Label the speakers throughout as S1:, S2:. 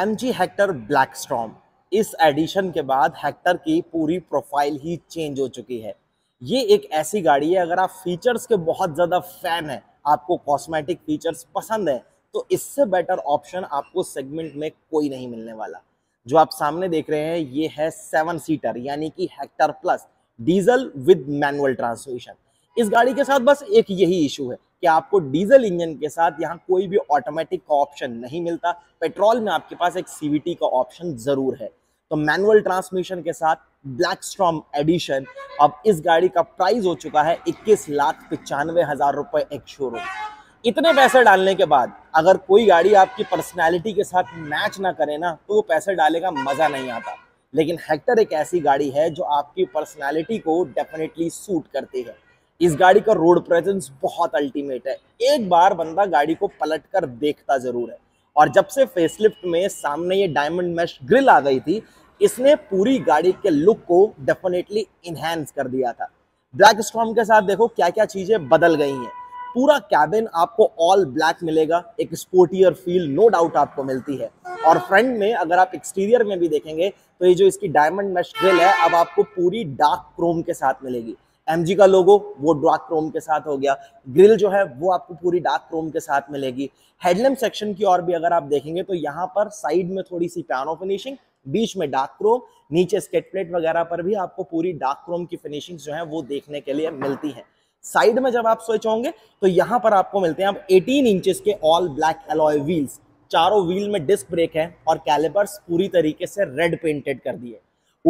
S1: M G Hector black storm इस edition के बाद हेक्टर की पूरी प्रोफाइल ही चेंज हो चुकी है ये एक ऐसी गाड़ी है अगर आप फीचर्स के बहुत ज़्यादा फैन हैं आपको कॉस्मेटिक फीचर्स पसंद है तो इससे बेटर ऑप्शन आपको सेगमेंट में कोई नहीं मिलने वाला जो आप सामने देख रहे हैं ये है सेवन सीटर यानी कि Hector plus diesel with manual transmission इस गाड़ी के साथ बस एक यही इशू है कि आपको डीजल इंजन के साथ यहाँ कोई भी ऑटोमेटिक का ऑप्शन नहीं मिलता पेट्रोल में आपके पास एक सीवीटी का ऑप्शन ज़रूर है तो मैनुअल ट्रांसमिशन के साथ ब्लैक स्ट्रॉम एडिशन अब इस गाड़ी का प्राइस हो चुका है इक्कीस लाख पचानवे हज़ार रुपए एक शोरूम इतने पैसे डालने के बाद अगर कोई गाड़ी आपकी पर्सनैलिटी के साथ मैच ना करे ना तो वो पैसे डाले का मज़ा नहीं आता लेकिन हेक्टर एक ऐसी गाड़ी है जो आपकी पर्सनैलिटी को डेफिनेटली सूट करती है इस गाड़ी का रोड प्रेजेंस बहुत अल्टीमेट है एक बार बंदा गाड़ी को पलट कर देखता जरूर है और जब से फेसलिफ्ट में सामने ये डायमंड मैश ग्रिल आ गई थी इसने पूरी गाड़ी के लुक को डेफिनेटली इनहेंस कर दिया था ब्लैक स्टॉम के साथ देखो क्या क्या चीजें बदल गई हैं पूरा कैबिन आपको ऑल ब्लैक मिलेगा एक स्पोर्टियर फील नो डाउट आपको मिलती है और फ्रंट में अगर आप एक्सटीरियर में भी देखेंगे तो ये जो इसकी डायमंड मैश ग्रिल है अब आपको पूरी डार्क क्रोम के साथ मिलेगी एम का लोगो वो डार्क क्रोम के साथ हो गया ग्रिल जो है वो आपको पूरी डार्क क्रोम के साथ मिलेगी हेडलैम्प सेक्शन की और भी अगर आप देखेंगे तो यहाँ पर साइड में थोड़ी सी प्यानो फिनिशिंग बीच में डार्क क्रोम नीचे स्केट प्लेट वगैरह पर भी आपको पूरी डार्क क्रोम की फिनिशिंग जो है वो देखने के लिए मिलती है साइड में जब आप स्विच होंगे तो यहाँ पर आपको मिलते हैं आप 18 इंचेस के ऑल ब्लैक एलॉय व्हील्स चारों व्हील में डिस्क ब्रेक है और कैलिपर्स पूरी तरीके से रेड पेंटेड कर दिए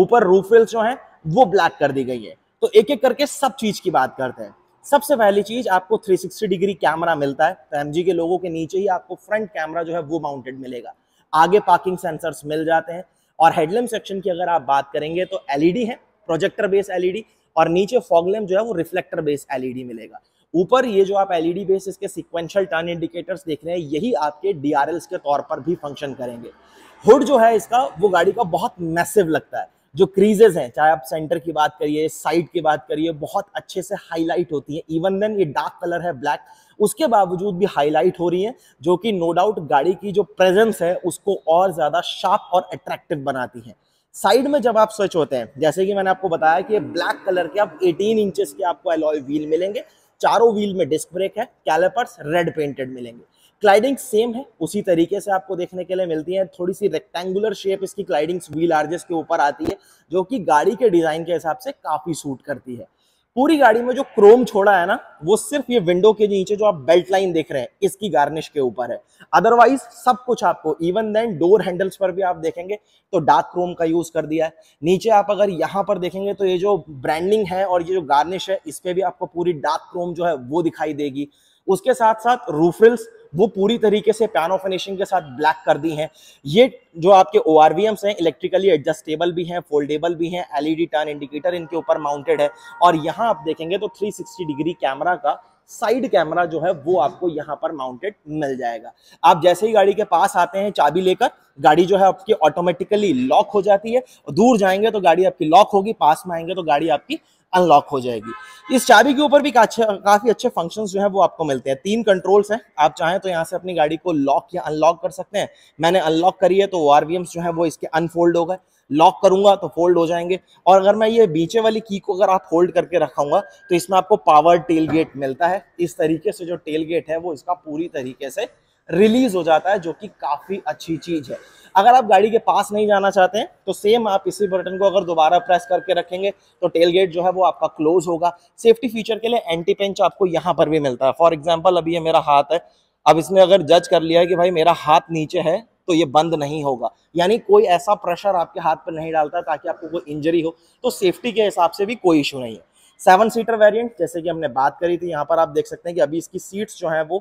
S1: ऊपर रूफ व्हील्स जो है वो ब्लैक कर दी गई है तो एक एक करके सब चीज की बात करते हैं सबसे पहली चीज आपको 360 डिग्री कैमरा मिलता है तो एमजी के लोगों के नीचे ही आपको फ्रंट कैमरा जो है वो माउंटेड मिलेगा आगे पार्किंग सेंसर्स मिल जाते हैं और हेडलैम सेक्शन की अगर आप बात करेंगे तो एलईडी e है प्रोजेक्टर बेस एलईडी और नीचे फॉगलेम जो है वो रिफ्लेक्टर बेस एलईडी मिलेगा ऊपर ये जो आप एलईडी बेस e इसके सिक्वेंशियल टर्न इंडिकेटर्स देख रहे हैं यही आपके डीआरएल के तौर पर भी फंक्शन करेंगे हुड जो है इसका वो गाड़ी का बहुत मैसिव लगता है जो क्रीजेज हैं चाहे आप सेंटर की बात करिए साइड की बात करिए बहुत अच्छे से हाईलाइट होती है इवन देन ये डार्क कलर है ब्लैक उसके बावजूद भी हाईलाइट हो रही है जो कि नो डाउट गाड़ी की जो प्रेजेंस है उसको और ज़्यादा शार्प और अट्रैक्टिव बनाती है साइड में जब आप स्विच होते हैं जैसे कि मैंने आपको बताया कि ब्लैक कलर के आप 18 इंचेस के आपको एलॉय व्हील मिलेंगे चारों व्हील में डिस्क ब्रेक है कैलेपर्स रेड पेंटेड मिलेंगे क्लाइडिंग सेम है उसी तरीके से आपको देखने के लिए मिलती है थोड़ी सी रेक्टेंगुलर शेप इसकी क्लाइडिंग व्हील आर्जेस के ऊपर आती है जो कि गाड़ी के डिजाइन के हिसाब से काफी सूट करती है पूरी गाड़ी में जो क्रोम छोड़ा है ना वो सिर्फ ये विंडो के नीचे जो आप बेल्ट लाइन देख रहे हैं इसकी गार्निश के ऊपर है अदरवाइज सब कुछ आपको इवन देन डोर हैंडल्स पर भी आप देखेंगे तो डार्क क्रोम का यूज कर दिया है नीचे आप अगर यहाँ पर देखेंगे तो ये जो ब्रांडिंग है और ये जो गार्निश है इस पर भी आपको पूरी डार्क क्रोम जो है वो दिखाई देगी उसके साथ साथ रूफ्रिल्स वो पूरी तरीके से पैनो फिनिशिंग के साथ ब्लैक कर दी हैं ये जो आपके ओ आर वी एम्स हैं इलेक्ट्रिकली एडजस्टेबल भी हैं फोल्डेबल भी हैं एलईडी टर्न इंडिकेटर इनके ऊपर माउंटेड है और यहाँ आप देखेंगे तो 360 डिग्री कैमरा का साइड कैमरा जो है वो आपको यहाँ पर माउंटेड मिल जाएगा आप जैसे ही गाड़ी के पास आते हैं चाबी लेकर गाड़ी जो है आपकी ऑटोमेटिकली लॉक हो जाती है दूर जाएंगे तो गाड़ी आपकी लॉक होगी पास में आएंगे तो गाड़ी आपकी अनलॉक हो जाएगी इस चाबी के ऊपर भी काफ़ी अच्छे फंक्शन जो है वो आपको मिलते हैं तीन कंट्रोल्स हैं आप चाहें तो यहाँ से अपनी गाड़ी को लॉक या अनलॉक कर सकते हैं मैंने अनलॉक करी है तो ओ जो है वो इसके अनफोल्ड हो गए लॉक करूंगा तो फोल्ड हो जाएंगे और अगर मैं ये बीचे वाली की को अगर आप होल्ड करके रखाऊंगा तो इसमें आपको पावर टेल गेट मिलता है इस तरीके से जो टेल गेट है वो इसका पूरी तरीके से रिलीज हो जाता है जो कि काफ़ी अच्छी चीज़ है अगर आप गाड़ी के पास नहीं जाना चाहते हैं तो सेम आप इसी बटन को अगर दोबारा प्रेस करके रखेंगे तो टेल गेट जो है वो आपका क्लोज होगा सेफ्टी फीचर के लिए एंटी पेंच आपको यहाँ पर भी मिलता है फॉर एग्जाम्पल अभी ये मेरा हाथ है अब इसने अगर जज कर लिया है कि भाई मेरा हाथ नीचे है तो ये बंद नहीं होगा यानी कोई ऐसा प्रेशर आपके हाथ पर नहीं डालता ताकि आपको कोई इंजरी हो तो सेफ्टी के हिसाब से भी कोई इशू नहीं है सेवन सीटर वेरियंट जैसे कि हमने बात करी थी यहाँ पर आप देख सकते हैं कि अभी इसकी सीट्स जो है वो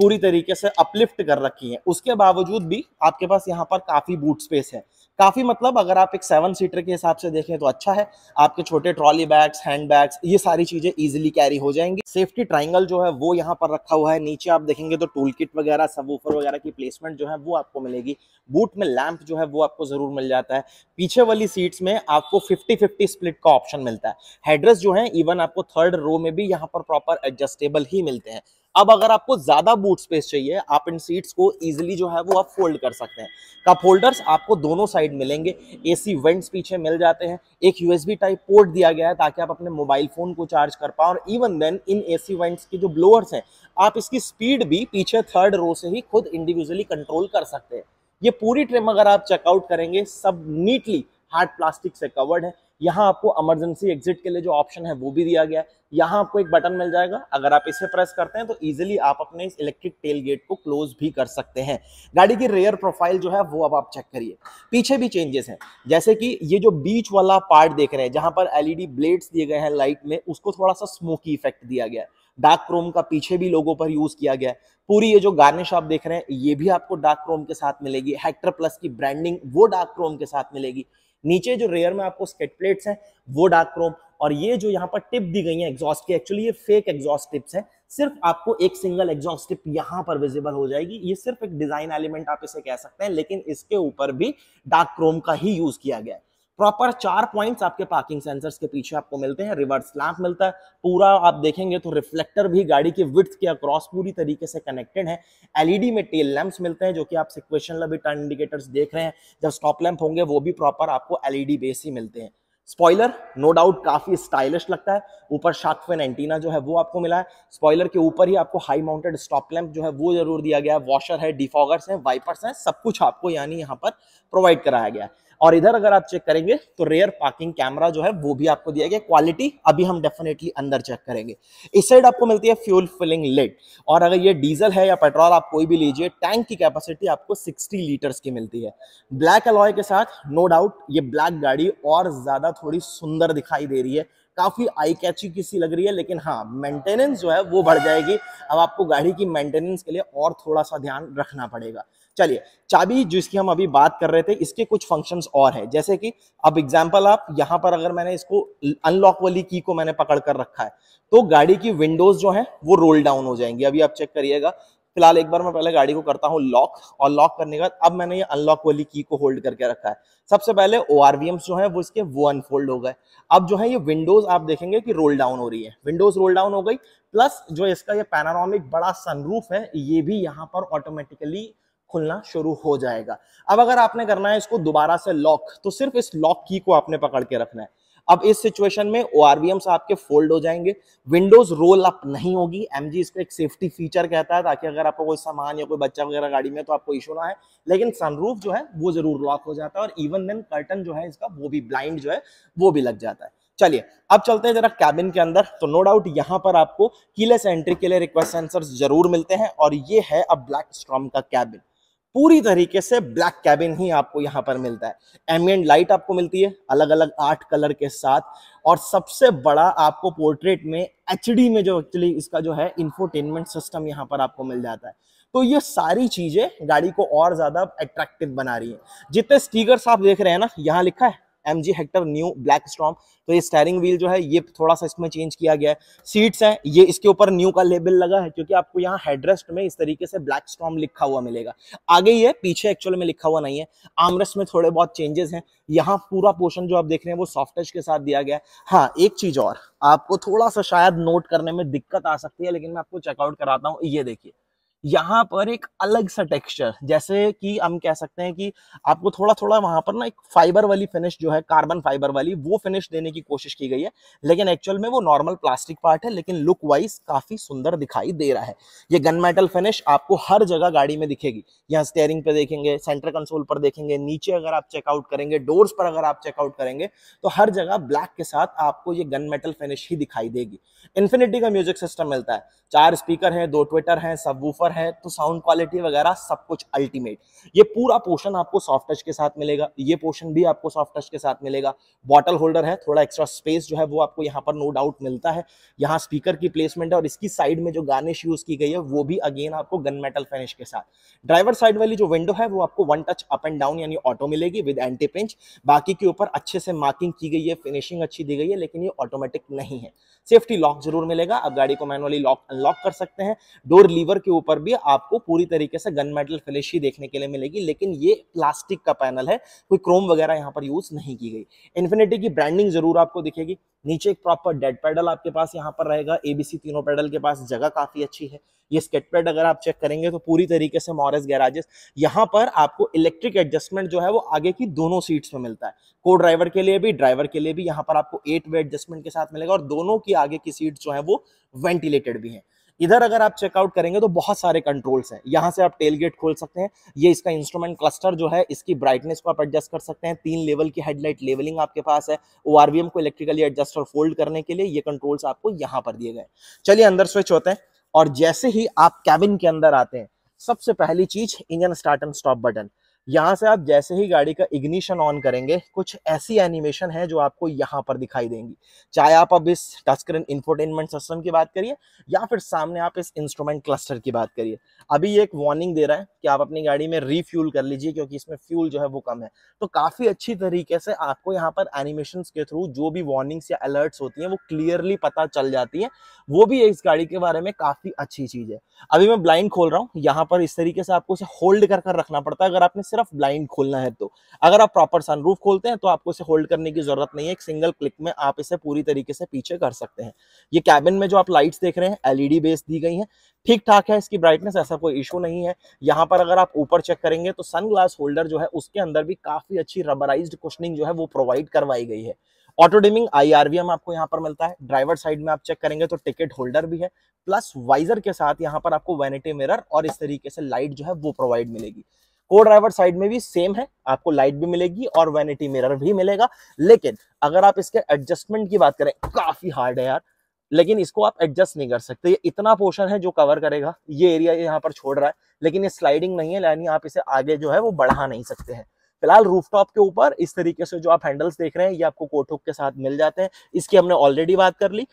S1: पूरी तरीके से अपलिफ्ट कर रखी हैं उसके बावजूद भी आपके पास यहाँ पर काफ़ी बूट स्पेस है काफ़ी मतलब अगर आप एक सेवन सीटर के हिसाब से देखें तो अच्छा है आपके छोटे ट्रॉली बैग्स हैंड बैग्स ये सारी चीज़ें ईजिली कैरी हो जाएंगी सेफ्टी ट्राइंगल जो है वो यहाँ पर रखा हुआ है नीचे आप देखेंगे तो टूल किट वगैरह सब वगैरह की प्लेसमेंट जो है वो आपको मिलेगी बूट में लैंप जो है वो आपको ज़रूर मिल जाता है पीछे वाली सीट्स में आपको फिफ्टी फिफ्टी स्प्लिट का ऑप्शन मिलता है हेड्रेस जो है इवन आपको थर्ड रो में भी यहाँ पर प्रॉपर एडजस्टेबल ही मिलते हैं अब अगर आपको ज्यादा बूट स्पेस चाहिए आप इन सीट्स को इजिली जो है वो आप फोल्ड कर सकते हैं कप होल्डर्स आपको दोनों साइड मिलेंगे एसी वेंट्स पीछे मिल जाते हैं एक यूएसबी टाइप पोर्ट दिया गया है ताकि आप अपने मोबाइल फोन को चार्ज कर पाओ और even then in AC vents के जो ब्लोअर्स हैं आप इसकी स्पीड भी पीछे थर्ड रो से ही खुद इंडिविजुअली कंट्रोल कर सकते हैं ये पूरी ट्रिम अगर आप चेकआउट करेंगे सब नीटली हार्ड प्लास्टिक से कवर्ड है यहाँ आपको इमरजेंसी एग्जिट के लिए जो ऑप्शन है वो भी दिया गया है यहाँ आपको एक बटन मिल जाएगा अगर आप इसे प्रेस करते हैं तो इजिली आप अपने इस इलेक्ट्रिक टेल गेट को क्लोज भी कर सकते हैं गाड़ी की रेयर प्रोफाइल जो है वो अब आप चेक करिए पीछे भी चेंजेस हैं जैसे कि ये जो बीच वाला पार्ट देख रहे हैं जहां पर एलईडी ब्लेड्स दिए गए हैं लाइट में उसको थोड़ा सा स्मोकी इफेक्ट दिया गया है डार्क क्रोम का पीछे भी लोगों पर यूज किया गया है पूरी ये जो गार्निश आप देख रहे हैं ये भी आपको डार्क क्रोम के साथ मिलेगी हेक्टर प्लस की ब्रांडिंग वो डार्क क्रोम के साथ मिलेगी नीचे जो रेयर में आपको स्केट प्लेट्स हैं वो डार्क क्रोम और ये जो यहाँ पर टिप दी गई है एग्जॉस्ट की एक्चुअली ये फेक एग्जॉस्ट टिप्स हैं सिर्फ आपको एक सिंगल एग्जॉस्ट टिप यहाँ पर विजिबल हो जाएगी ये सिर्फ एक डिजाइन एलिमेंट आप इसे कह सकते हैं लेकिन इसके ऊपर भी डार्क क्रोम का ही यूज किया गया है प्रॉपर चार पॉइंट्स आपके पार्किंग सेंसर्स के पीछे आपको मिलते हैं रिवर्स लैम्प मिलता है पूरा आप देखेंगे तो रिफ्लेक्टर भी गाड़ी के विथ के अक्रॉस पूरी तरीके से कनेक्टेड है एलईडी में टेल लैम्प्स मिलते हैं जो कि आप सिक्वेशन अभी टर्न इंडिकेटर्स देख रहे हैं जब स्टॉप लैंप होंगे वो भी प्रॉपर आपको एलईडी बेस ही मिलते हैं स्पॉइलर नो डाउट काफी स्टाइलिश लगता है ऊपर शार्क फेन एंटीना जो है वो आपको मिला है स्पॉइलर के ऊपर ही आपको हाई माउंटेड स्टॉप लैंप जो है वो जरूर दिया गया है वॉशर है डिफॉगर्स हैं वाइपर्स हैं सब कुछ आपको यानी यहाँ पर प्रोवाइड कराया गया है और इधर अगर आप चेक करेंगे तो रेयर पार्किंग कैमरा जो है वो भी आपको दिया गया क्वालिटी अभी हम डेफिनेटली अंदर चेक करेंगे इस साइड आपको मिलती है फ्यूल फिलिंग लिट और अगर ये डीजल है या पेट्रोल आप कोई भी लीजिए टैंक की कैपेसिटी आपको 60 लीटर्स की मिलती है ब्लैक अलॉय के साथ नो डाउट ये ब्लैक गाड़ी और ज़्यादा थोड़ी सुंदर दिखाई दे रही है काफ़ी आई कैची किसी लग रही है लेकिन हाँ मेंटेनेंस जो है वो बढ़ जाएगी अब आपको गाड़ी की मेंटेनेंस के लिए और थोड़ा सा ध्यान रखना पड़ेगा चलिए चाबी जिसकी हम अभी बात कर रहे थे इसके कुछ फंक्शंस और है जैसे कि अब एग्जांपल आप यहाँ पर अगर मैंने इसको अनलॉक वाली की को मैंने पकड़ कर रखा है तो गाड़ी की विंडोज जो है वो रोल डाउन हो जाएंगी अभी आप चेक करिएगा फिलहाल एक बार मैं पहले गाड़ी को करता हूँ लॉक और लॉक करने के बाद अब मैंने ये अनलॉक वाली की को होल्ड करके रखा है सबसे पहले ओ जो है वो इसके वो अनफोल्ड हो गए अब जो है ये विंडोज आप देखेंगे कि रोल डाउन हो रही है विंडोज रोल डाउन हो गई प्लस जो इसका ये पैनारोमिक बड़ा सनरूफ है ये भी यहाँ पर ऑटोमेटिकली खुलना शुरू हो जाएगा अब अगर आपने करना है इसको दोबारा से लॉक तो सिर्फ इस लॉक की को आपने पकड़ के रखना है अब इस सिचुएशन में ओ आपके फोल्ड हो जाएंगे विंडोज रोल अप नहीं होगी एम इसको एक सेफ्टी फीचर कहता है ताकि अगर आपको कोई सामान या कोई बच्चा वगैरह गाड़ी में तो आपको इशू ना है लेकिन सनरूफ जो है वो जरूर लॉक हो जाता है और इवन देन कर्टन जो है इसका वो भी ब्लाइंड जो है वो भी लग जाता है चलिए अब चलते हैं जरा कैबिन के अंदर तो नो डाउट यहाँ पर आपको कीलेस एंट्री के लिए रिक्वेस्ट सेंसर्स जरूर मिलते हैं और ये है अब ब्लैक स्ट्रॉम का कैबिन पूरी तरीके से ब्लैक कैबिन ही आपको यहाँ पर मिलता है एमियंट लाइट आपको मिलती है अलग अलग आठ कलर के साथ और सबसे बड़ा आपको पोर्ट्रेट में एच में जो एक्चुअली इसका जो है इन्फोटेनमेंट सिस्टम यहाँ पर आपको मिल जाता है तो ये सारी चीजें गाड़ी को और ज्यादा अट्रैक्टिव बना रही है जितने स्टीकर आप देख रहे हैं ना यहाँ लिखा है M G Hector new black storm तो ये स्टेयरिंग व्हील जो है ये थोड़ा सा इसमें चेंज किया गया है सीट्स हैं ये इसके ऊपर न्यू का लेबल लगा है क्योंकि आपको यहाँ हेडरेस्ट में इस तरीके से ब्लैक स्ट्रॉम लिखा हुआ मिलेगा आगे ये पीछे एक्चुअल में लिखा हुआ नहीं है आमरस में थोड़े बहुत चेंजेस हैं यहाँ पूरा पोर्शन जो आप देख रहे हैं वो सॉफ्ट टच के साथ दिया गया है हाँ एक चीज और आपको थोड़ा सा शायद नोट करने में दिक्कत आ सकती है लेकिन मैं आपको चेकआउट कराता हूँ ये देखिए यहाँ पर एक अलग सा टेक्सचर जैसे कि हम कह सकते हैं कि आपको थोड़ा थोड़ा वहां पर ना एक फाइबर वाली फिनिश जो है कार्बन फाइबर वाली वो फिनिश देने की कोशिश की गई है लेकिन एक्चुअल में वो नॉर्मल प्लास्टिक पार्ट है लेकिन लुक वाइज काफी सुंदर दिखाई दे रहा है ये गन मेटल फिनिश आपको हर जगह गाड़ी में दिखेगी यहाँ स्टेयरिंग पे देखेंगे सेंटर कंसोल पर देखेंगे नीचे अगर आप चेकआउट करेंगे डोर्स पर अगर आप चेकआउट करेंगे तो हर जगह ब्लैक के साथ आपको ये गन मेटल फिनिश ही दिखाई देगी इन्फिनिटी का म्यूजिक सिस्टम मिलता है चार स्पीकर है दो ट्विटर है सब वूफर है तो साउंड क्वालिटी वगैरह सब कुछ अल्टीमेट ये पूरा पोर्शन आपको सॉफ्ट टच के साथ मिलेगा ये पोर्शन भी आपको सॉफ्ट टच के साथ मिलेगा बॉटल होल्डर है थोड़ा एक्स्ट्रा स्पेस जो है वो आपको यहाँ पर नो डाउट मिलता है यहाँ स्पीकर की प्लेसमेंट है और इसकी साइड में जो गार्निश यूज की गई है वो भी अगेन आपको गन मेटल फिनिश के साथ ड्राइवर साइड वाली जो विंडो है वो आपको one touch up and down यानी ऑटो मिलेगी विद एंटी पिंच बाकी के ऊपर अच्छे से मार्किंग की गई है फिनिशिंग अच्छी दी गई है लेकिन ये ऑटोमेटिक नहीं है सेफ्टी लॉक जरूर मिलेगा आप गाड़ी को मैनुअली लॉक अनलॉक कर सकते हैं डोर लीवर के ऊपर भी आपको पूरी तरीके से गन मेटल फिनिश ही देखने के लिए मिलेगी लेकिन ये प्लास्टिक का पैनल है कोई क्रोम वगैरह यहाँ पर यूज नहीं की गई इन्फिनिटी की ब्रांडिंग जरूर आपको दिखेगी नीचे एक प्रॉपर डेड पैडल आपके पास यहाँ पर रहेगा एबीसी तीनों पैडल के पास जगह काफी अच्छी है ये स्केट पैड अगर आप चेक करेंगे तो पूरी तरीके से मॉरस गैराजेस यहाँ पर आपको इलेक्ट्रिक एडजस्टमेंट जो है वो आगे की दोनों सीट्स में मिलता है को ड्राइवर के लिए भी ड्राइवर के लिए भी यहाँ पर आपको एट वे एडजस्टमेंट के साथ मिलेगा और दोनों की आगे की सीट जो है वो वेंटिलेटेड भी है इधर अगर आप चेकआउट करेंगे तो बहुत सारे कंट्रोल्स हैं यहाँ से आप टेल गेट खोल सकते हैं ये इसका इंस्ट्रूमेंट क्लस्टर जो है इसकी ब्राइटनेस को आप एडजस्ट कर सकते हैं तीन लेवल की हेडलाइट लेवलिंग आपके पास है ओ को इलेक्ट्रिकली एडजस्ट और फोल्ड करने के लिए ये कंट्रोल्स आपको यहाँ पर दिए गए चलिए अंदर स्विच होते हैं और जैसे ही आप कैबिन के अंदर आते हैं सबसे पहली चीज engine start and stop button यहाँ से आप जैसे ही गाड़ी का इग्निशन ऑन करेंगे कुछ ऐसी एनिमेशन है जो आपको यहाँ पर दिखाई देंगी चाहे आप अब इस टच स्क्रीन इंफोटेनमेंट सिस्टम की बात करिए या फिर सामने आप इस इंस्ट्रूमेंट क्लस्टर की बात करिए अभी ये एक वार्निंग दे रहा है कि आप अपनी गाड़ी में रीफ्यूल कर लीजिए क्योंकि इसमें फ्यूल जो है वो कम है तो काफ़ी अच्छी तरीके से आपको यहाँ पर एनिमेशन के थ्रू जो भी वार्निंग्स या अलर्ट्स होती हैं वो क्लियरली पता चल जाती है वो भी इस गाड़ी के बारे में काफ़ी अच्छी चीज़ है अभी मैं ब्लाइंड खोल रहा हूँ यहाँ पर इस तरीके से आपको इसे होल्ड कर कर रखना पड़ता है अगर आपने सिर्फ ब्लाइंड खोलना है तो अगर आप प्रॉपर सनरूफ खोलते हैं तो आपको इसे होल्ड करने की जरूरत नहीं है एक सिंगल क्लिक में आप इसे पूरी तरीके से पीछे कर सकते हैं ये कैबिन में जो आप लाइट्स देख रहे हैं एलईडी बेस दी गई है ठीक ठाक है इसकी ब्राइटनेस ऐसा कोई इशू नहीं है यहाँ पर अगर आप ऊपर चेक करेंगे तो सनग्लास होल्डर जो है उसके अंदर भी काफी अच्छी रबराइज कुशनिंग जो है वो प्रोवाइड करवाई गई है ऑटो डिमिंग आईआरवीएम आपको यहाँ पर मिलता है ड्राइवर साइड में आप चेक करेंगे तो टिकट होल्डर भी है प्लस वाइजर के साथ यहाँ पर आपको वैनिटी मिरर और इस तरीके से लाइट जो है वो प्रोवाइड मिलेगी को ड्राइवर साइड में भी सेम है आपको लाइट भी मिलेगी और वेनिटी मिरर भी मिलेगा लेकिन अगर आप इसके एडजस्टमेंट की बात करें काफी हार्ड है यार लेकिन इसको आप एडजस्ट नहीं कर सकते ये इतना पोर्शन है जो कवर करेगा ये एरिया यहाँ पर छोड़ रहा है लेकिन ये स्लाइडिंग नहीं है यानी आप इसे आगे जो है वो बढ़ा नहीं सकते हैं फिलहाल रूफटॉप के ऊपर इस तरीके से जो आप हैंडल्स देख रहे हैं ये आपको कोठोक के साथ मिल जाते हैं इसकी हमने ऑलरेडी बात कर ली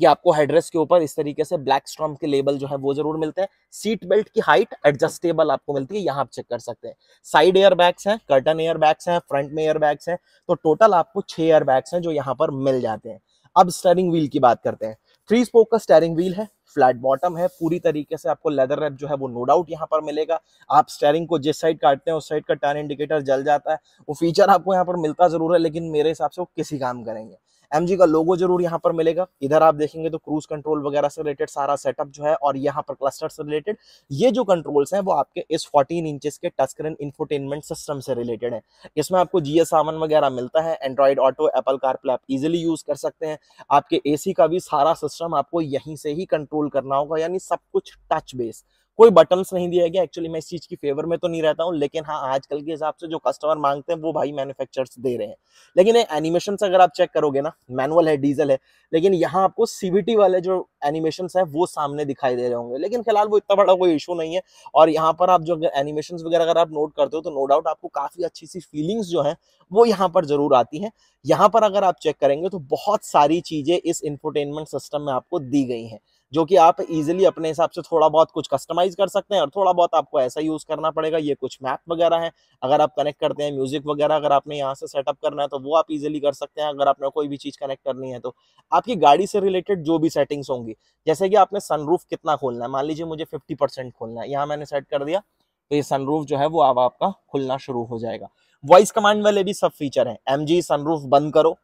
S1: ये आपको हेड्रेस के ऊपर इस तरीके से ब्लैक स्ट्रॉम के लेबल जो है वो जरूर मिलते हैं सीट बेल्ट की हाइट एडजस्टेबल आपको मिलती है यहाँ आप चेक कर सकते हैं साइड एयर बैग्स हैं कर्टन एयर बैग्स हैं फ्रंट में एयर बैग्स हैं तो टोटल आपको छह एयर बैग्स हैं जो यहाँ पर मिल जाते हैं अब स्टेयरिंग व्हील की बात करते हैं थ्री स्पोक का स्टेयरिंग व्हील है फ्लैट बॉटम है पूरी तरीके से आपको लेदर रैप जो है वो नो डाउट यहाँ पर मिलेगा आप स्टेयरिंग को जिस साइड काटते हैं उस साइड का टर्न इंडिकेटर जल जाता है वो फीचर आपको यहाँ पर मिलता जरूर है लेकिन मेरे हिसाब से वो किसी काम करेंगे एम का लोगो जरूर यहाँ पर मिलेगा इधर आप देखेंगे तो क्रूज कंट्रोल वगैरह से रिलेटेड सारा सेटअप जो है और यहाँ पर क्लस्टर से रिलेटेड ये जो कंट्रोल्स हैं वो आपके इस 14 इंचेस के टच स्क्रीन इन्फोटेनमेंट सिस्टम से रिलेटेड है इसमें आपको जी सामान वगैरह मिलता है एंड्रॉइड ऑटो एप्पल कारप्ले आप इजिली यूज कर सकते हैं आपके सी का भी सारा सिस्टम आपको यहीं से ही कंट्रोल करना होगा यानी सब कुछ टच बेस्ड कोई बटन्स नहीं दिया गया एक्चुअली मैं इस चीज की फेवर में तो नहीं रहता हूँ लेकिन हाँ आजकल के हिसाब से जो कस्टमर मांगते हैं वो भाई मैन्युफैक्चरर्स दे रहे हैं लेकिन एनिमेशन अगर आप चेक करोगे ना मैनुअल है डीजल है लेकिन यहाँ आपको सीबीटी वाले जो एनिमेशन है वो सामने दिखाई दे रहे होंगे लेकिन फिलहाल वो इतना बड़ा कोई इशू नहीं है और यहाँ पर आप जो एनिमेशन वगैरह अगर आप नोट करते हो तो नो डाउट आपको काफी अच्छी सी फीलिंग्स जो है वो यहाँ पर जरूर आती है यहाँ पर अगर आप चेक करेंगे तो बहुत सारी चीजें इस इंफोटेनमेंट सिस्टम में आपको दी गई हैं जो कि आप इजिली अपने हिसाब से थोड़ा बहुत कुछ कस्टमाइज कर सकते हैं और थोड़ा बहुत आपको ऐसा यूज़ करना पड़ेगा ये कुछ मैप वगैरह है अगर आप कनेक्ट करते हैं म्यूज़िक वगैरह अगर आपने यहाँ से सेटअप करना है तो वो आप इजिली कर सकते हैं अगर आपने कोई भी चीज़ कनेक्ट करनी है तो आपकी गाड़ी से रिलेटेड जो भी सेटिंग्स होंगी जैसे कि आपने सनरूफ कितना खोलना है मान लीजिए मुझे फिफ्टी खोलना है यहाँ मैंने सेट कर दिया तो ये सनरूफ जो है वो अब आपका खुलना शुरू हो जाएगा वॉइस कमांड वाले भी सब फीचर हैं एम जी सनरूफ बंद करो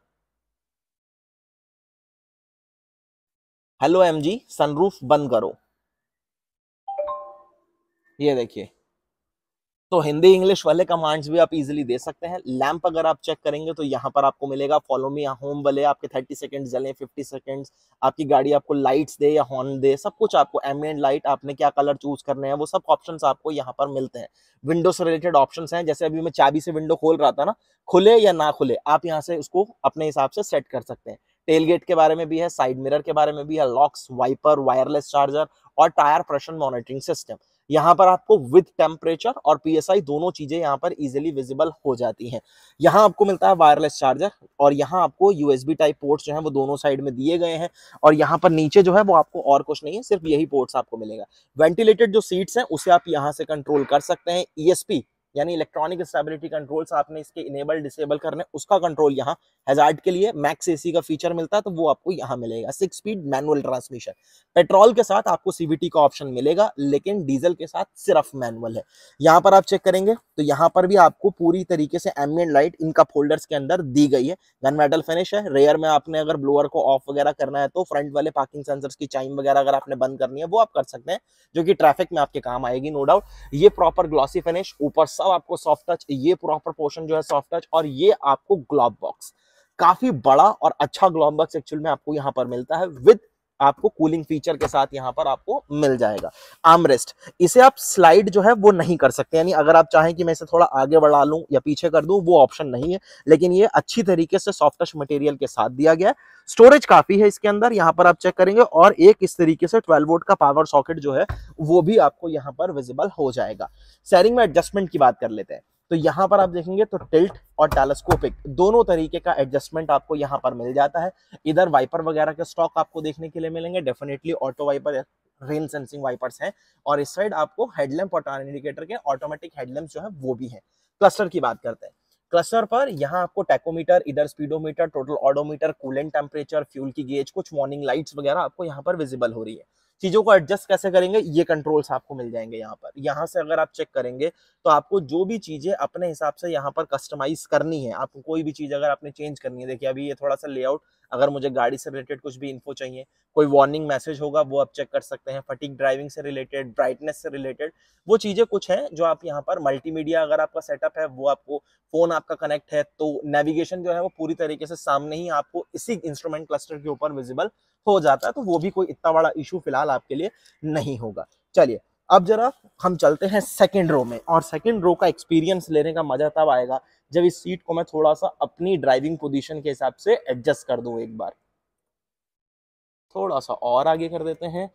S1: हेलो एम जी सनरूफ बंद करो ये देखिए तो हिंदी इंग्लिश वाले कमांड्स भी आप इजीली दे सकते हैं लैंप अगर आप चेक करेंगे तो यहाँ पर आपको मिलेगा फॉलो मी या होम वाले आपके 30 सेकंड जले 50 सेकंड्स आपकी गाड़ी आपको लाइट्स दे या हॉर्न दे सब कुछ आपको एमियंट लाइट आपने क्या कलर चूज करने हैं वो सब ऑप्शन आपको यहाँ पर मिलते हैं विंडो से रिलेटेड ऑप्शन है जैसे अभी मैं चाबी से विंडो खोल रहा था ना खुले या ना खुले आप यहाँ से उसको अपने हिसाब से सेट कर सकते हैं टेलगेट के बारे में भी है साइड मिरर के बारे में भी है लॉक्स वाइपर वायरलेस चार्जर और टायर प्रेशर मॉनिटरिंग सिस्टम यहाँ पर आपको विद टेम्परेचर और पीएसआई दोनों चीजें यहाँ पर इजिली विजिबल हो जाती हैं यहाँ आपको मिलता है वायरलेस चार्जर और यहाँ आपको यूएसबी टाइप पोर्ट्स जो है वो दोनों साइड में दिए गए हैं और यहाँ पर नीचे जो है वो आपको और कुछ नहीं है सिर्फ यही पोर्ट्स आपको मिलेगा वेंटिलेटेड जो सीट्स हैं उसे आप यहाँ से कंट्रोल कर सकते हैं ई e यानी इलेक्ट्रॉनिक स्टेबिलिटी कंट्रोल्स आपने इसके इनेबल डिसेबल करने उसका कंट्रोल यहाँ हेजार्ड के लिए मैक्स एसी का फीचर मिलता है तो वो आपको यहाँ मिलेगा six speed manual transmission petrol के साथ आपको सीवीटी का ऑप्शन मिलेगा लेकिन डीजल के साथ सिर्फ मैनुअल है यहाँ पर आप चेक करेंगे तो यहाँ पर भी आपको पूरी तरीके से एम्बियन लाइट इनका फोल्डर्स के अंदर दी गई है गन मेटल फिनिश है रेयर में आपने अगर ब्लोअर को ऑफ वगैरह करना है तो फ्रंट वाले पार्किंग सेंसर की चाइम वगैरह अगर आपने बंद करनी है वो आप कर सकते हैं जो कि ट्रैफिक में आपके काम आएगी नो डाउट ये प्रॉपर ग्लॉसी फिनिश ऊपर अब आपको सॉफ्ट टच ये प्रॉपर पोर्शन जो है सॉफ्ट टच और ये आपको ग्लॉब बॉक्स काफी बड़ा और अच्छा ग्लॉब बॉक्स एक्चुअल में आपको यहाँ पर मिलता है विथ आपको कूलिंग फीचर के साथ यहाँ पर आपको मिल जाएगा आमरेस्ट इसे आप स्लाइड जो है वो नहीं कर सकते यानी अगर आप चाहें कि मैं इसे थोड़ा आगे बढ़ा लूँ या पीछे कर दूँ वो ऑप्शन नहीं है लेकिन ये अच्छी तरीके से सॉफ्ट टच मटेरियल के साथ दिया गया है स्टोरेज काफी है इसके अंदर यहाँ पर आप चेक करेंगे और एक इस तरीके से 12 वोल्ट का पावर सॉकेट जो है वो भी आपको यहाँ पर विजिबल हो जाएगा सैरिंग में एडजस्टमेंट की बात कर लेते हैं तो यहाँ पर आप देखेंगे तो टिल्ट और टेलीस्कोपिक दोनों तरीके का एडजस्टमेंट आपको यहाँ पर मिल जाता है इधर वाइपर वगैरह के स्टॉक आपको देखने के लिए मिलेंगे definitely auto wiper rain sensing wipers हैं और इस साइड आपको हेडलैम्प और टर्न इंडिकेटर के ऑटोमेटिक हेडलैम्प जो है वो भी है क्लस्टर की बात करते हैं क्लस्टर पर यहाँ आपको टैकोमीटर इधर speedometer total odometer coolant temperature fuel की गेज कुछ वार्निंग लाइट्स वगैरह आपको यहाँ पर विजिबल हो रही है चीज़ों को एडजस्ट कैसे करेंगे ये कंट्रोल्स आपको मिल जाएंगे यहाँ पर यहाँ से अगर आप चेक करेंगे तो आपको जो भी चीज़ें अपने हिसाब से यहाँ पर कस्टमाइज करनी है आपको कोई भी चीज़ अगर आपने चेंज करनी है देखिए अभी ये थोड़ा सा लेआउट अगर मुझे गाड़ी से रिलेटेड कुछ भी इन्फो चाहिए कोई वार्निंग मैसेज होगा वो आप चेक कर सकते हैं फटिक ड्राइविंग से रिलेटेड ब्राइटनेस से रिलेटेड वो चीज़ें कुछ हैं जो आप यहाँ पर मल्टीमीडिया अगर आपका सेटअप है वो आपको फ़ोन आपका कनेक्ट है तो नेविगेशन जो है वो पूरी तरीके से सामने ही आपको इसी इंस्ट्रूमेंट क्लस्टर के ऊपर विजिबल हो जाता है तो वो भी कोई इतना बड़ा इशू फिलहाल आपके लिए नहीं होगा चलिए अब जरा हम चलते हैं सेकेंड रो में और सेकेंड रो का एक्सपीरियंस लेने का मजा तब आएगा जब इस सीट को मैं थोड़ा सा अपनी ड्राइविंग पोजिशन के हिसाब से एडजस्ट कर दू एक बार थोड़ा सा और आगे कर देते हैं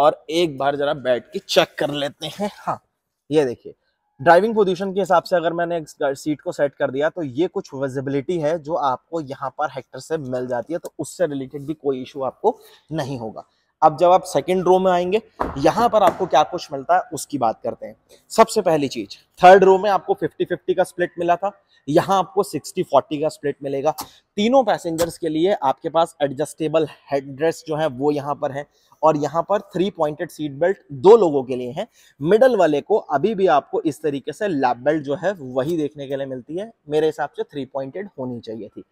S1: और एक बार जरा बैठ के चेक कर लेते हैं हाँ ये देखिए ड्राइविंग पोजीशन के हिसाब से अगर मैंने सीट को सेट कर दिया तो ये कुछ विजिबिलिटी है जो आपको यहाँ पर हेक्टर से मिल जाती है तो उससे रिलेटेड भी कोई इशू आपको नहीं होगा अब जब आप सेकेंड रो में आएंगे यहाँ पर आपको क्या कुछ मिलता है उसकी बात करते हैं सबसे पहली चीज थर्ड रो में आपको 50-50 का स्प्लिट मिला था यहाँ आपको 60-40 का स्प्लिट मिलेगा तीनों पैसेंजर्स के लिए आपके पास एडजस्टेबल हेडरेस्ट जो है वो यहाँ पर है और यहाँ पर थ्री पॉइंटेड सीट बेल्ट दो लोगों के लिए है मिडल वाले को अभी भी आपको इस तरीके से लैप बेल्ट जो है वही देखने के लिए मिलती है मेरे हिसाब से थ्री पॉइंटेड होनी चाहिए थी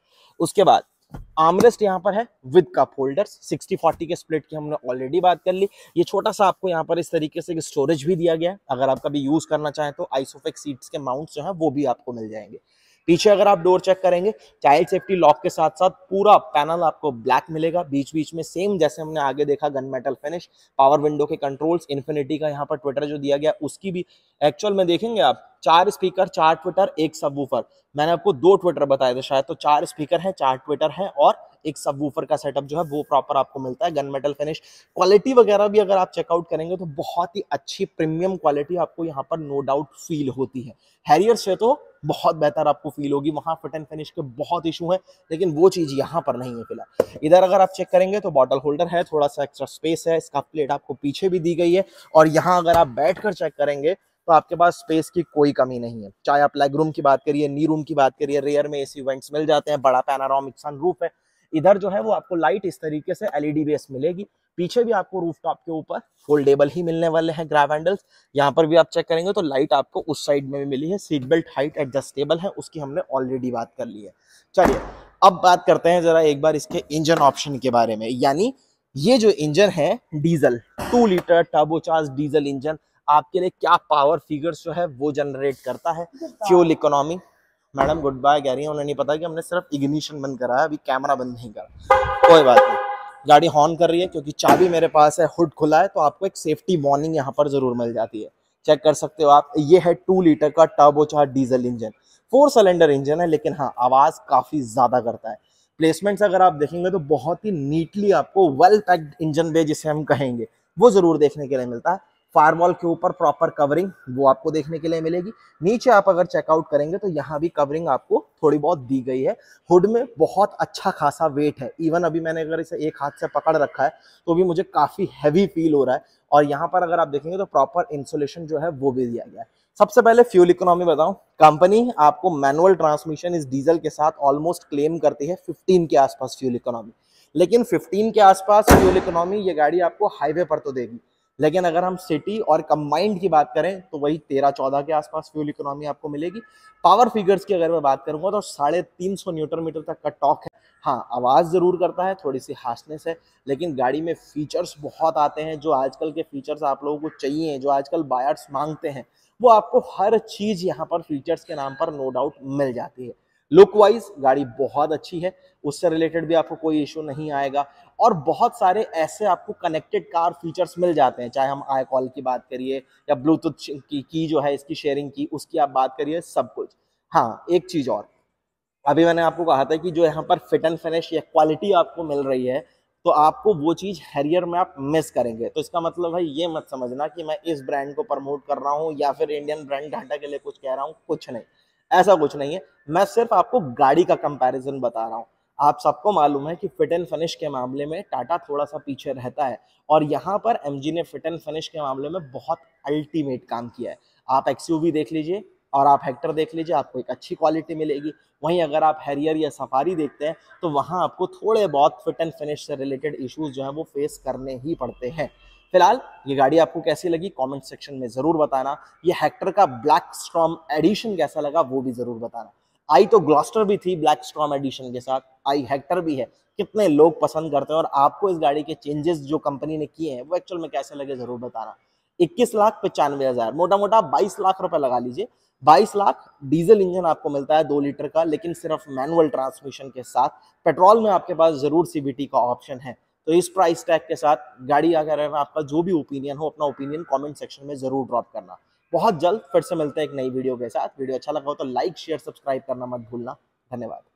S1: उसके बाद आमरेस्ट यहाँ पर है विद कप होल्डर्स 60 40 के स्प्लिट की हमने ऑलरेडी बात कर ली ये छोटा सा आपको यहाँ पर इस तरीके से स्टोरेज भी दिया गया है अगर आप कभी यूज़ करना चाहें तो आइसोफेक्स सीट्स के माउंट्स जो है वो भी आपको मिल जाएंगे पीछे अगर आप डोर चेक करेंगे चाइल्ड सेफ्टी लॉक के साथ साथ पूरा पैनल आपको ब्लैक मिलेगा बीच बीच में सेम जैसे हमने आगे देखा gun metal finish power window के कंट्रोल्स इन्फिनिटी का यहाँ पर ट्विटर जो दिया गया उसकी भी एक्चुअल में देखेंगे आप चार स्पीकर चार ट्विटर एक सब मैंने आपको दो ट्विटर बताए थे शायद तो चार स्पीकर है चार ट्विटर है और एक सब वूफर का सेटअप जो है वो प्रॉपर आपको मिलता है गन मेटल फिनिश क्वालिटी वगैरह भी अगर आप चेकआउट करेंगे तो बहुत ही अच्छी प्रीमियम क्वालिटी आपको यहाँ पर नो डाउट फील होती है हैरियर से तो बहुत बेहतर आपको फील होगी वहां फिट एंड फिनिश के बहुत इशू हैं लेकिन वो चीज़ यहाँ पर नहीं है फिलहाल इधर अगर आप चेक करेंगे तो बॉटल होल्डर है थोड़ा सा एक्स्ट्रा स्पेस है इसका प्लेट आपको पीछे भी दी गई है और यहाँ अगर आप बैठ कर चेक करेंगे तो आपके पास स्पेस की कोई कमी नहीं है चाहे आप लेग रूम की बात करिए नी रूम की बात करिए रेयर में एसी वेंट्स मिल जाते हैं बड़ा पैनारोमिक सन रूफ है इधर जो है वो आपको लाइट इस तरीके से एलईडी बेस मिलेगी पीछे भी आपको रूफटॉप के ऊपर फोल्डेबल ही मिलने वाले हैं ग्राव हैंडल्स यहाँ पर भी आप चेक करेंगे तो लाइट आपको उस साइड में भी मिली है सीट बेल्ट हाइट एडजस्टेबल है उसकी हमने ऑलरेडी बात कर ली है चलिए अब बात करते हैं जरा एक बार इसके इंजन ऑप्शन के बारे में यानी ये जो इंजन है diesel two litre turbocharge diesel engine आपके लिए क्या पावर फिगर्स जो है वो जनरेट करता है fuel economy madam goodbye कह रही है उन्हें नहीं पता कि हमने सिर्फ इग्निशन बंद करा है अभी कैमरा बंद नहीं करा कोई बात नहीं गाड़ी हॉर्न कर रही है क्योंकि चाबी मेरे पास है हुड खुला है तो आपको एक सेफ्टी वार्निंग यहाँ पर जरूर मिल जाती है चेक कर सकते हो आप ये है टू लीटर का turbocharge diesel engine four cylinder engine है लेकिन हाँ आवाज़ काफ़ी ज़्यादा करता है प्लेसमेंट्स अगर आप देखेंगे तो बहुत ही नीटली आपको वेल पैक्ड इंजन बे जिसे हम कहेंगे वो ज़रूर देखने के लिए मिलता है फायरवॉल के ऊपर प्रॉपर कवरिंग वो आपको देखने के लिए मिलेगी नीचे आप अगर चेकआउट करेंगे तो यहाँ भी कवरिंग आपको थोड़ी बहुत दी गई है हुड में बहुत अच्छा खासा वेट है इवन अभी मैंने अगर इसे एक हाथ से पकड़ रखा है तो भी मुझे काफ़ी हैवी फील हो रहा है और यहाँ पर अगर आप देखेंगे तो प्रॉपर इंसुलेशन जो है वो भी दिया गया है सबसे पहले फ्यूल इकोनॉमी बताऊं कंपनी आपको मैनुअल ट्रांसमिशन इस डीजल के साथ ऑलमोस्ट क्लेम करती है 15 के आसपास फ्यूल इकोनॉमी लेकिन 15 के आसपास फ्यूल इकोनॉमी ये गाड़ी आपको हाईवे पर तो देगी लेकिन अगर हम सिटी और कंबाइंड की बात करें तो वही तेरह चौदह के आसपास फ्यूल इकोनॉमी आपको मिलेगी पावर फिगर्स की अगर मैं बात करूंगा तो साढ़े तीन सौ न्यूटन मीटर तक का टॉक है हाँ आवाज़ ज़रूर करता है थोड़ी सी हार्शनेस है लेकिन गाड़ी में फीचर्स बहुत आते हैं जो आजकल के फीचर्स आप लोगों को चाहिए जो आजकल बायर्स मांगते हैं वो आपको हर चीज़ यहाँ पर फीचर्स के नाम पर नो डाउट मिल जाती है लुक वाइज गाड़ी बहुत अच्छी है उससे रिलेटेड भी आपको कोई इशू नहीं आएगा और बहुत सारे ऐसे आपको कनेक्टेड कार फीचर्स मिल जाते हैं चाहे हम आई कॉल की बात करिए या ब्लूटूथ की, की जो है इसकी शेयरिंग की उसकी आप बात करिए सब कुछ हाँ एक चीज़ और अभी मैंने आपको कहा था कि जो यहाँ पर फिट एंड फिनिश या क्वालिटी आपको मिल रही है तो आपको वो चीज़ हैरियर में आप मिस करेंगे तो इसका मतलब है ये मत समझना कि मैं इस ब्रांड को प्रमोट कर रहा हूँ या फिर इंडियन ब्रांड घाटा के लिए कुछ कह रहा हूँ कुछ नहीं ऐसा कुछ नहीं है मैं सिर्फ आपको गाड़ी का कंपैरिजन बता रहा हूँ आप सबको मालूम है कि फिट एंड फिनिश के मामले में टाटा थोड़ा सा पीछे रहता है और यहाँ पर एम ने फिट एंड फिनिश के मामले में बहुत अल्टीमेट काम किया है आप एक्स देख लीजिए और आप हेक्टर देख लीजिए आपको एक अच्छी क्वालिटी मिलेगी वहीं अगर आप हैरियर या सफारी देखते हैं तो वहाँ आपको थोड़े बहुत फिट एंड फिनिश से रिलेटेड इश्यूज जो हैं वो फेस करने ही पड़ते हैं फिलहाल ये गाड़ी आपको कैसी लगी कमेंट सेक्शन में जरूर बताना ये हेक्टर का ब्लैक स्ट्रॉम एडिशन कैसा लगा वो भी जरूर बताना आई तो ग्लॉस्टर भी थी ब्लैक स्ट्रॉम एडिशन के साथ आई हेक्टर भी है कितने लोग पसंद करते हैं और आपको इस गाड़ी के चेंजेस जो कंपनी ने किए हैं वो एक्चुअल में कैसे लगे जरूर बताना इक्कीस लाख पचानवे हजार मोटा मोटा बाईस लाख रुपए लगा लीजिए बाईस लाख डीजल इंजन आपको मिलता है दो लीटर का लेकिन सिर्फ मैनुअल ट्रांसमिशन के साथ पेट्रोल में आपके पास जरूर सीबीटी का ऑप्शन है तो इस प्राइस टैग के साथ गाड़ी अगर आपका जो भी ओपिनियन हो अपना ओपिनियन कमेंट सेक्शन में ज़रूर ड्रॉप करना बहुत जल्द फिर से मिलते हैं एक नई वीडियो के साथ वीडियो अच्छा लगा हो तो लाइक शेयर सब्सक्राइब करना मत भूलना धन्यवाद